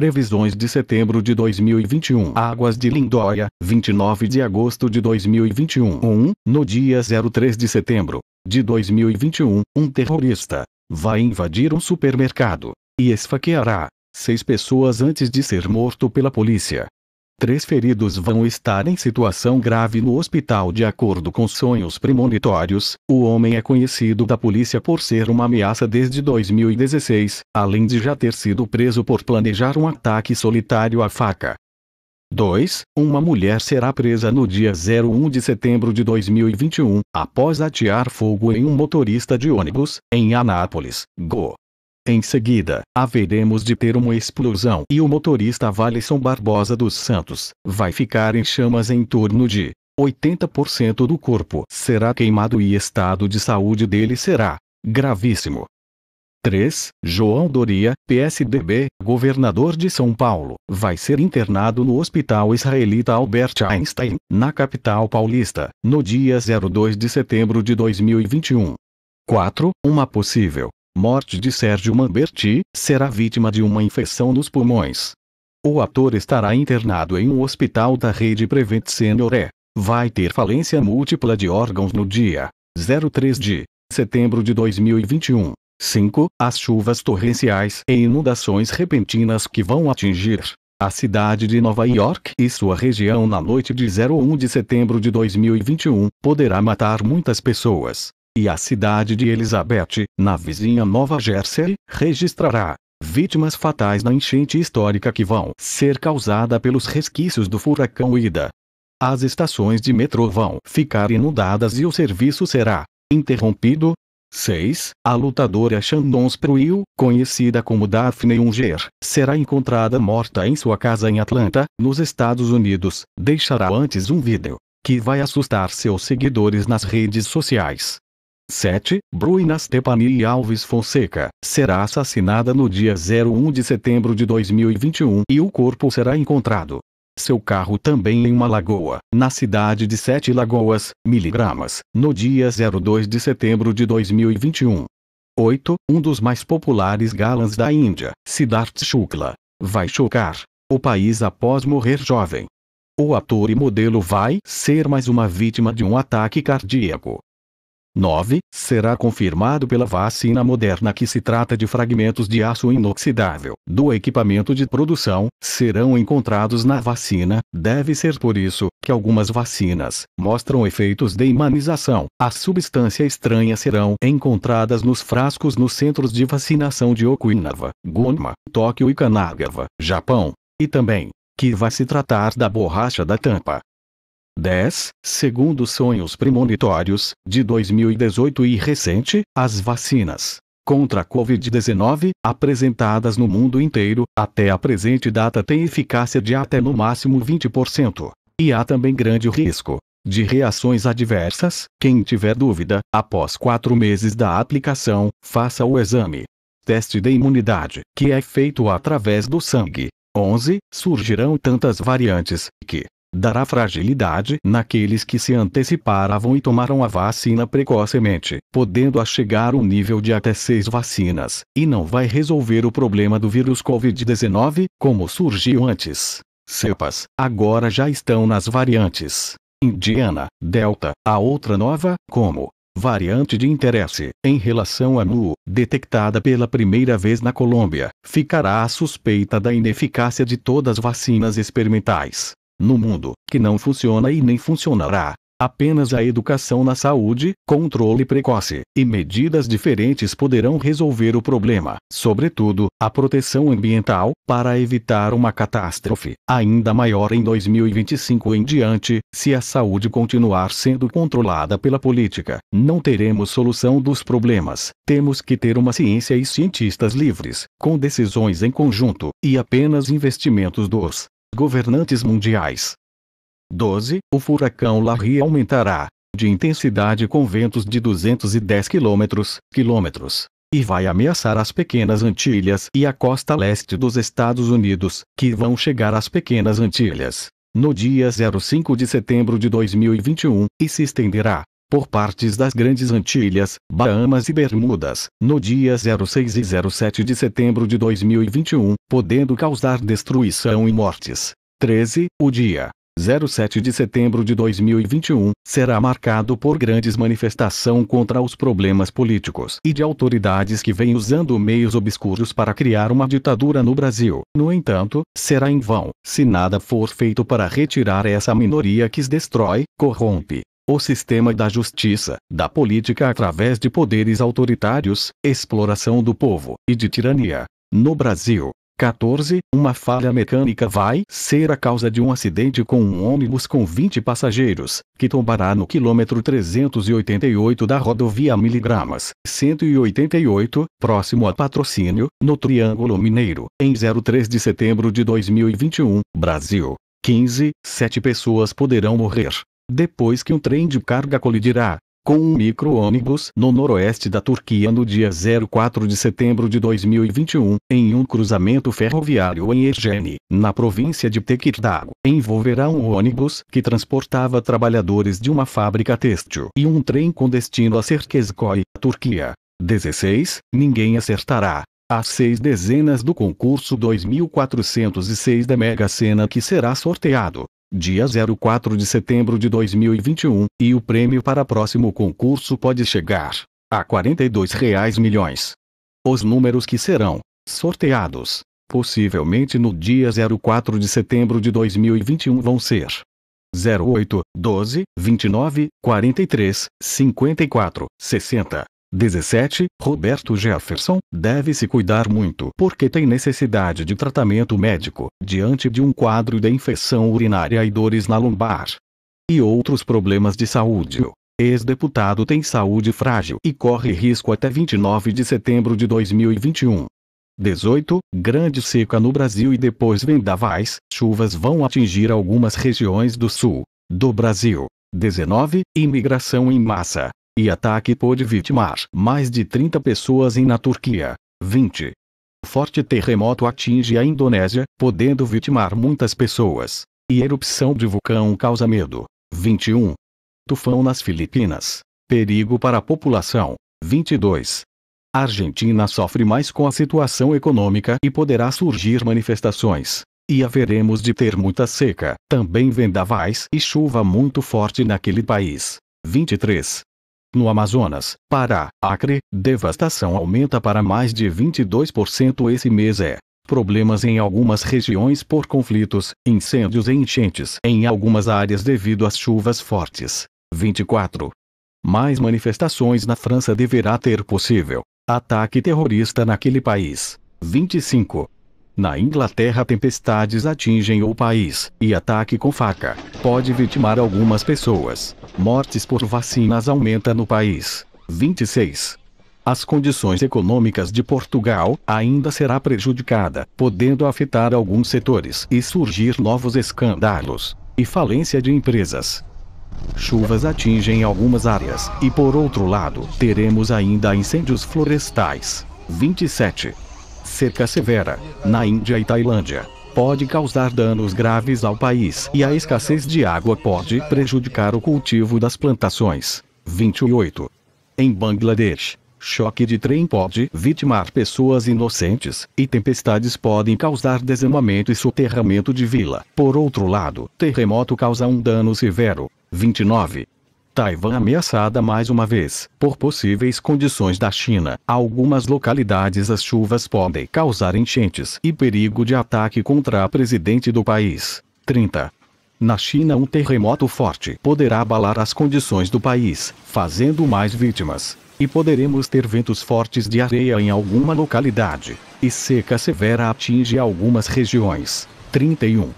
Previsões de setembro de 2021. Águas de Lindóia, 29 de agosto de 2021. 1. No dia 03 de setembro de 2021, um terrorista vai invadir um supermercado e esfaqueará seis pessoas antes de ser morto pela polícia. Três feridos vão estar em situação grave no hospital de acordo com sonhos premonitórios. O homem é conhecido da polícia por ser uma ameaça desde 2016, além de já ter sido preso por planejar um ataque solitário à faca. 2. Uma mulher será presa no dia 01 de setembro de 2021, após atear fogo em um motorista de ônibus, em Anápolis, Go. Em seguida, haveremos de ter uma explosão e o motorista Valisson Barbosa dos Santos vai ficar em chamas em torno de 80% do corpo será queimado e estado de saúde dele será gravíssimo. 3. João Doria, PSDB, governador de São Paulo, vai ser internado no Hospital Israelita Albert Einstein, na capital paulista, no dia 02 de setembro de 2021. 4. Uma possível morte de Sérgio Manberti, será vítima de uma infecção nos pulmões. O ator estará internado em um hospital da rede Prevent Senioré. Vai ter falência múltipla de órgãos no dia 03 de setembro de 2021. 5. As chuvas torrenciais e inundações repentinas que vão atingir a cidade de Nova York e sua região na noite de 01 de setembro de 2021 poderá matar muitas pessoas e a cidade de Elizabeth, na vizinha Nova Jersey, registrará vítimas fatais na enchente histórica que vão ser causada pelos resquícios do furacão Ida. As estações de metrô vão ficar inundadas e o serviço será interrompido. 6. A lutadora Shannon Spruill, conhecida como Daphne Unger, será encontrada morta em sua casa em Atlanta, nos Estados Unidos. Deixará antes um vídeo que vai assustar seus seguidores nas redes sociais. 7. Bruna Stepani Alves Fonseca, será assassinada no dia 01 de setembro de 2021 e o corpo será encontrado. Seu carro também em uma lagoa, na cidade de Sete Lagoas, miligramas, no dia 02 de setembro de 2021. 8. Um dos mais populares galãs da Índia, Siddharth Shukla, vai chocar o país após morrer jovem. O ator e modelo vai ser mais uma vítima de um ataque cardíaco. 9. Será confirmado pela vacina moderna que se trata de fragmentos de aço inoxidável do equipamento de produção, serão encontrados na vacina. Deve ser por isso que algumas vacinas mostram efeitos de imunização. A substância estranha serão encontradas nos frascos nos centros de vacinação de Okinawa, Gunma, Tóquio e Kanagawa, Japão. E também, que vai se tratar da borracha da tampa 10, segundo sonhos premonitórios, de 2018 e recente, as vacinas contra a Covid-19, apresentadas no mundo inteiro, até a presente data têm eficácia de até no máximo 20%. E há também grande risco de reações adversas. Quem tiver dúvida, após quatro meses da aplicação, faça o exame. Teste de imunidade, que é feito através do sangue. 11. Surgirão tantas variantes que, dará fragilidade naqueles que se anteciparam e tomaram a vacina precocemente, podendo chegar um nível de até seis vacinas, e não vai resolver o problema do vírus Covid-19, como surgiu antes. Cepas, agora já estão nas variantes. Indiana, Delta, a outra nova, como variante de interesse, em relação a NU, detectada pela primeira vez na Colômbia, ficará suspeita da ineficácia de todas as vacinas experimentais, no mundo, que não funciona e nem funcionará. Apenas a educação na saúde, controle precoce e medidas diferentes poderão resolver o problema, sobretudo, a proteção ambiental, para evitar uma catástrofe ainda maior em 2025 em diante. Se a saúde continuar sendo controlada pela política, não teremos solução dos problemas. Temos que ter uma ciência e cientistas livres, com decisões em conjunto, e apenas investimentos dos governantes mundiais. 12. O furacão Larry aumentará de intensidade com ventos de 210 km, quilômetros, e vai ameaçar as pequenas Antilhas e a costa leste dos Estados Unidos, que vão chegar às pequenas Antilhas no dia 05 de setembro de 2021 e se estenderá por partes das Grandes Antilhas, Bahamas e Bermudas, no dia 06 e 07 de setembro de 2021, podendo causar destruição e mortes. 13. O dia 07 de setembro de 2021, será marcado por grandes manifestação contra os problemas políticos e de autoridades que vêm usando meios obscuros para criar uma ditadura no Brasil. No entanto, será em vão, se nada for feito para retirar essa minoria que os destrói, corrompe o sistema da justiça, da política através de poderes autoritários, exploração do povo e de tirania. No Brasil, 14, uma falha mecânica vai ser a causa de um acidente com um ônibus com 20 passageiros, que tombará no quilômetro 388 da rodovia Miligramas 188, próximo a Patrocínio, no Triângulo Mineiro, em 03 de setembro de 2021, Brasil. 15, Sete pessoas poderão morrer, depois que um trem de carga colidirá com um micro-ônibus no noroeste da Turquia no dia 04 de setembro de 2021, em um cruzamento ferroviário em Ergeni, na província de Tekirdağ. Envolverá um ônibus que transportava trabalhadores de uma fábrica têxtil e um trem com destino a Serkezkoy, Turquia. 16. Ninguém acertará. As seis dezenas do concurso 2406 da Mega Sena que será sorteado dia 04 de setembro de 2021, e o prêmio para próximo concurso pode chegar a R$ 42 reais milhões. Os números que serão sorteados, possivelmente no dia 04 de setembro de 2021 vão ser 08, 12, 29, 43, 54, 60, 17. Roberto Jefferson deve se cuidar muito porque tem necessidade de tratamento médico diante de um quadro de infecção urinária e dores na lombar. E outros problemas de saúde. Ex-deputado tem saúde frágil e corre risco até 29 de setembro de 2021. 18. Grande seca no Brasil e depois vendavais, chuvas vão atingir algumas regiões do sul do Brasil. 19. Imigração em massa e ataque pôde vitimar mais de 30 pessoas em na Turquia. 20. Forte terremoto atinge a Indonésia, podendo vitimar muitas pessoas. E erupção de vulcão causa medo. 21. Tufão nas Filipinas. Perigo para a população. 22. A Argentina sofre mais com a situação econômica e poderá surgir manifestações. E haveremos de ter muita seca, também vendavais e chuva muito forte naquele país. 23. No Amazonas, Pará, Acre, devastação aumenta para mais de 22% esse mês é. Problemas em algumas regiões por conflitos, incêndios e enchentes em algumas áreas devido às chuvas fortes. 24. Mais manifestações na França deverá ter possível ataque terrorista naquele país. 25. Na Inglaterra, tempestades atingem o país, e ataque com faca pode vitimar algumas pessoas. Mortes por vacinas aumenta no país. 26. As condições econômicas de Portugal ainda será prejudicada, podendo afetar alguns setores e surgir novos escândalos e falência de empresas. Chuvas atingem algumas áreas, e por outro lado, teremos ainda incêndios florestais. 27. Seca severa, na Índia e Tailândia, pode causar danos graves ao país e a escassez de água pode prejudicar o cultivo das plantações. 28. Em Bangladesh, choque de trem pode vitimar pessoas inocentes, e tempestades podem causar desarmamento e soterramento de vila. Por outro lado, terremoto causa um dano severo. 29. Taiwan ameaçada mais uma vez, por possíveis condições da China. Algumas localidades as chuvas podem causar enchentes e perigo de ataque contra a presidente do país. 30. Na China, um terremoto forte poderá abalar as condições do país, fazendo mais vítimas. E poderemos ter ventos fortes de areia em alguma localidade. E seca severa atinge algumas regiões. 31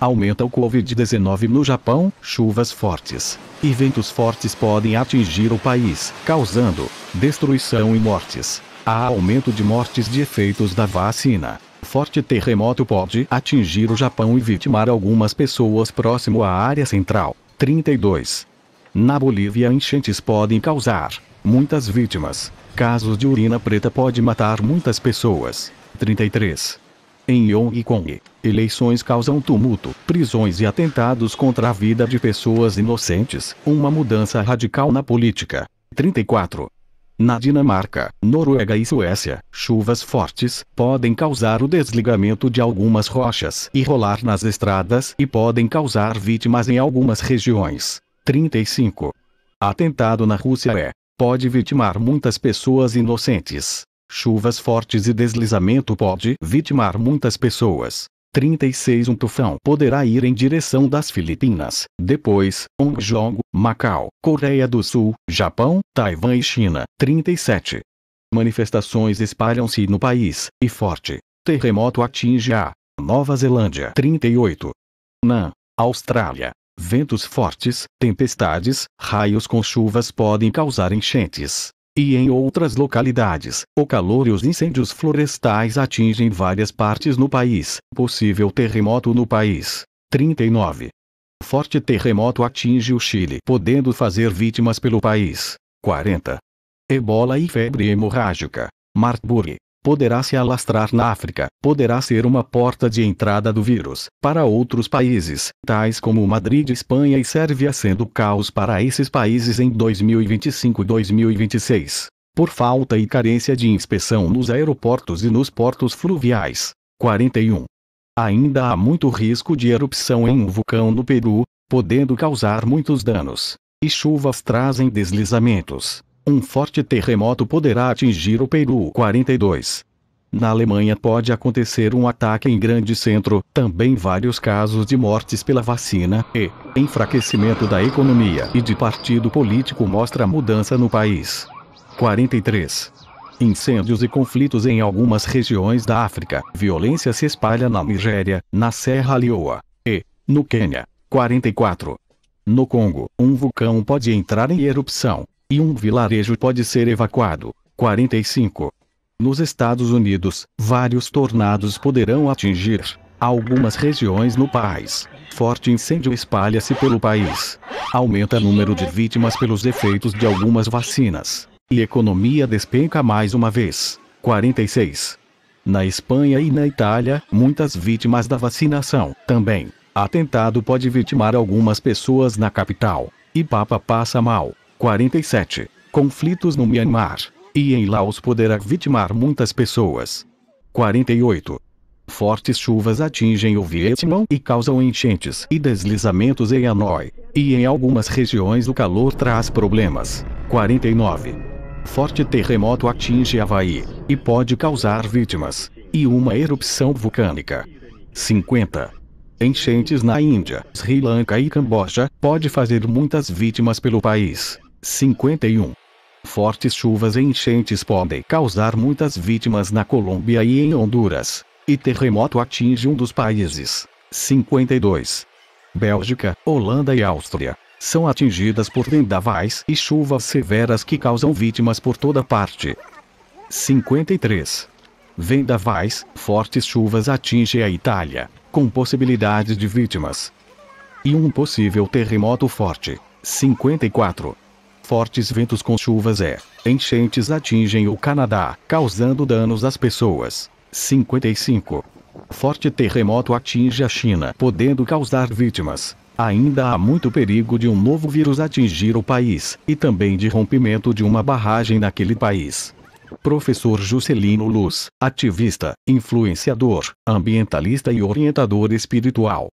aumenta o Covid-19 no Japão, chuvas fortes e ventos fortes podem atingir o país, causando destruição e mortes. Há aumento de mortes de efeitos da vacina. Forte terremoto pode atingir o Japão e vitimar algumas pessoas próximo à área central. 32. Na Bolívia, enchentes podem causar muitas vítimas. Casos de urina preta pode matar muitas pessoas. 33. Em e Kong, eleições causam tumulto, prisões e atentados contra a vida de pessoas inocentes, uma mudança radical na política. 34. Na Dinamarca, Noruega e Suécia, chuvas fortes podem causar o desligamento de algumas rochas e rolar nas estradas e podem causar vítimas em algumas regiões. 35. Atentado na Rússia é pode vitimar muitas pessoas inocentes. Chuvas fortes e deslizamento pode vitimar muitas pessoas. 36 Um tufão poderá ir em direção das Filipinas, depois, Kong, Macau, Coreia do Sul, Japão, Taiwan e China. 37. Manifestações espalham-se no país, e forte terremoto atinge a Nova Zelândia. 38. Na Austrália, ventos fortes, tempestades, raios com chuvas podem causar enchentes. E em outras localidades, o calor e os incêndios florestais atingem várias partes no país. Possível terremoto no país. 39. Forte terremoto atinge o Chile, podendo fazer vítimas pelo país. 40. Ebola e febre hemorrágica. Martburg poderá se alastrar na África, poderá ser uma porta de entrada do vírus para outros países, tais como Madrid, Espanha e Sérvia, sendo caos para esses países em 2025-2026. Por falta e carência de inspeção nos aeroportos e nos portos fluviais. 41. Ainda há muito risco de erupção em um vulcão no Peru, podendo causar muitos danos. E chuvas trazem deslizamentos. Um forte terremoto poderá atingir o Peru. 42. Na Alemanha pode acontecer um ataque em grande centro, também vários casos de mortes pela vacina, e enfraquecimento da economia e de partido político mostra mudança no país. 43. Incêndios e conflitos em algumas regiões da África. Violência se espalha na Nigéria, na Serra Leoa e no Quênia. 44. No Congo, um vulcão pode entrar em erupção, e um vilarejo pode ser evacuado. 45. Nos Estados Unidos, vários tornados poderão atingir algumas regiões no país. Forte incêndio espalha-se pelo país. Aumenta número de vítimas pelos efeitos de algumas vacinas. E economia despenca mais uma vez. 46. Na Espanha e na Itália, muitas vítimas da vacinação também. Atentado pode vitimar algumas pessoas na capital. E Papa passa mal. 47. Conflitos no Myanmar e em Laos poderá vitimar muitas pessoas. 48. Fortes chuvas atingem o Vietnã e causam enchentes e deslizamentos em Hanoi, e em algumas regiões o calor traz problemas. 49. Forte terremoto atinge Havaí e pode causar vítimas e uma erupção vulcânica. 50. Enchentes na Índia, Sri Lanka e Camboja pode fazer muitas vítimas pelo país. 51. Fortes chuvas e enchentes podem causar muitas vítimas na Colômbia e em Honduras. E terremoto atinge um dos países. 52. Bélgica, Holanda e Áustria são atingidas por vendavais e chuvas severas que causam vítimas por toda parte. 53. Vendavais, fortes chuvas atingem a Itália, com possibilidade de vítimas. E um possível terremoto forte. 54. Fortes ventos com chuvas e enchentes atingem o Canadá, causando danos às pessoas. 55. Forte terremoto atinge a China, podendo causar vítimas. Ainda há muito perigo de um novo vírus atingir o país, e também de rompimento de uma barragem naquele país. Professor Juscelino Luz, ativista, influenciador, ambientalista e orientador espiritual,